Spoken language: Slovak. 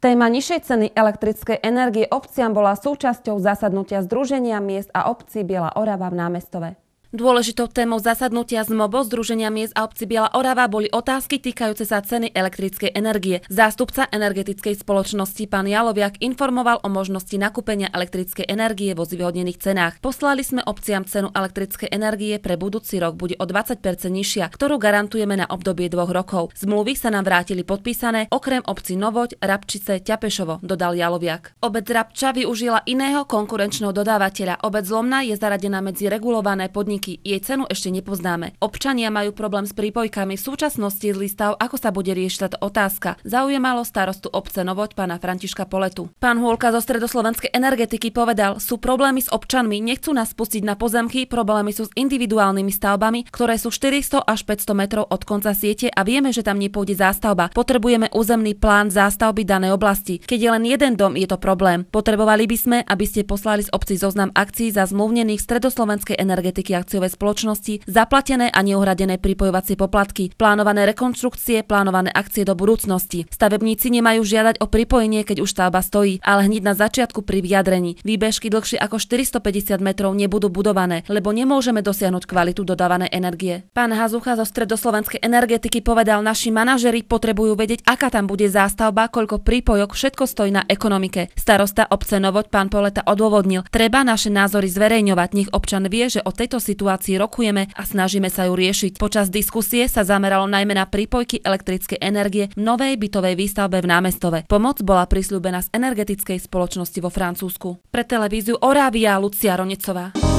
Téma nižšej ceny elektrickej energie obciam bola súčasťou zasadnutia Združenia miest a obcí Biela Orava v Námestove. Dôležitou témou zasadnutia z MOBO Združenia miest a obci Biela Orava boli otázky týkajúce sa ceny elektrickej energie. Zástupca energetickej spoločnosti pán Jaloviak informoval o možnosti nakúpenia elektrickej energie vo zvýhodnených cenách. Poslali sme obciam cenu elektrickej energie pre budúci rok bude o 20 nižšia, ktorú garantujeme na obdobie dvoch rokov. Zmluvy sa nám vrátili podpísané okrem obci Novoď, Rabčice, Ťapešovo, dodal Jaloviak. Obec Rabča využila iného konkurenčného dodávateľa. Obec Lomna je zaradená medzi regulované podniky techniky, jej cenu ešte nepoznáme. Občania majú problém s prípojkami v súčasnosti zlý stav, ako sa bude riešiť táto otázka. Zaujemalo starostu obce Novoď pána Františka Poletu. Pán Hôlka zo stredoslovenskej energetiky povedal, sú problémy s občanmi, nechcú nás pustiť na pozemky, problémy sú s individuálnymi stavbami, ktoré sú 400 až 500 metrov od konca siete a vieme, že tam nepôjde zástavba. Potrebujeme územný plán zástavby danej oblasti. Keď je len jeden dom, je to problém. Potrebovali by sme, aby ste poslali z obci zoznam akcií za zmluvnených stredoslovenskej energetiky a akciové spoločnosti, zaplatené a neuhradené pripojovacie poplatky, plánované rekonstrukcie, plánované akcie do budúcnosti. Stavebníci nemajú žiadať o pripojenie, keď už stavba stojí, ale hneď na začiatku pri vyjadrení. Výbežky dlhšie ako 450 metrov nebudú budované, lebo nemôžeme dosiahnuť kvalitu dodávané energie. Pán Hazucha zo stredoslovenskej energetiky povedal, naši manažeri potrebujú vedieť, aká tam bude zástavba, koľko prípojok, všetko stojí na ekonomike. Starosta obce Novoď pán Poleta odôvodnil, treba naše názory zverejňovať, nech občan vie, že o tejto situácii situácii rokujeme a snažíme sa ju riešiť. Počas diskusie sa zameralo najmä na prípojky elektrickej energie v novej bytovej výstavbe v námestove. Pomoc bola prislúbená z energetickej spoločnosti vo Francúzsku. Pre televíziu Orávia Lucia Ronecová.